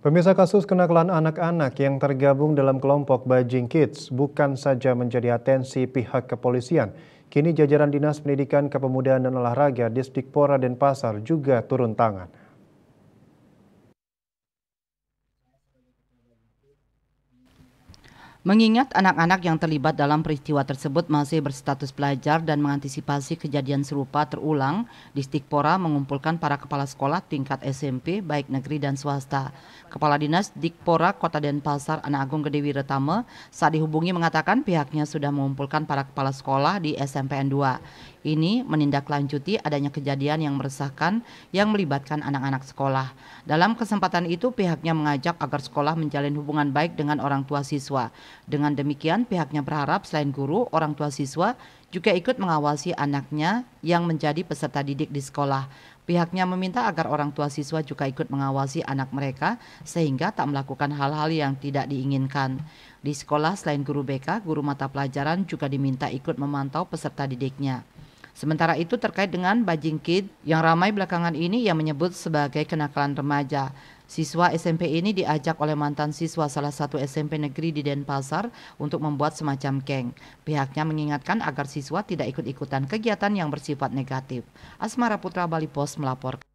Pemirsa kasus kenakalan anak-anak yang tergabung dalam kelompok Bajing Kids bukan saja menjadi atensi pihak kepolisian. Kini jajaran Dinas Pendidikan Kepemudaan dan Olahraga Distrik Disdikpora Denpasar juga turun tangan. Mengingat anak-anak yang terlibat dalam peristiwa tersebut masih berstatus pelajar dan mengantisipasi kejadian serupa terulang, Distikpora mengumpulkan para kepala sekolah tingkat SMP baik negeri dan swasta. Kepala Dinas Dikpora Kota Denpasar Anak Agung Gede Retame saat dihubungi mengatakan pihaknya sudah mengumpulkan para kepala sekolah di SMPN 2. Ini menindaklanjuti adanya kejadian yang meresahkan yang melibatkan anak-anak sekolah. Dalam kesempatan itu pihaknya mengajak agar sekolah menjalin hubungan baik dengan orang tua siswa. Dengan demikian pihaknya berharap selain guru, orang tua siswa juga ikut mengawasi anaknya yang menjadi peserta didik di sekolah. Pihaknya meminta agar orang tua siswa juga ikut mengawasi anak mereka sehingga tak melakukan hal-hal yang tidak diinginkan. Di sekolah selain guru BK, guru mata pelajaran juga diminta ikut memantau peserta didiknya. Sementara itu terkait dengan bajing kid yang ramai belakangan ini yang menyebut sebagai kenakalan remaja. Siswa SMP ini diajak oleh mantan siswa salah satu SMP negeri di Denpasar untuk membuat semacam geng. Pihaknya mengingatkan agar siswa tidak ikut-ikutan kegiatan yang bersifat negatif. Asmara Putra Bali Pos melaporkan.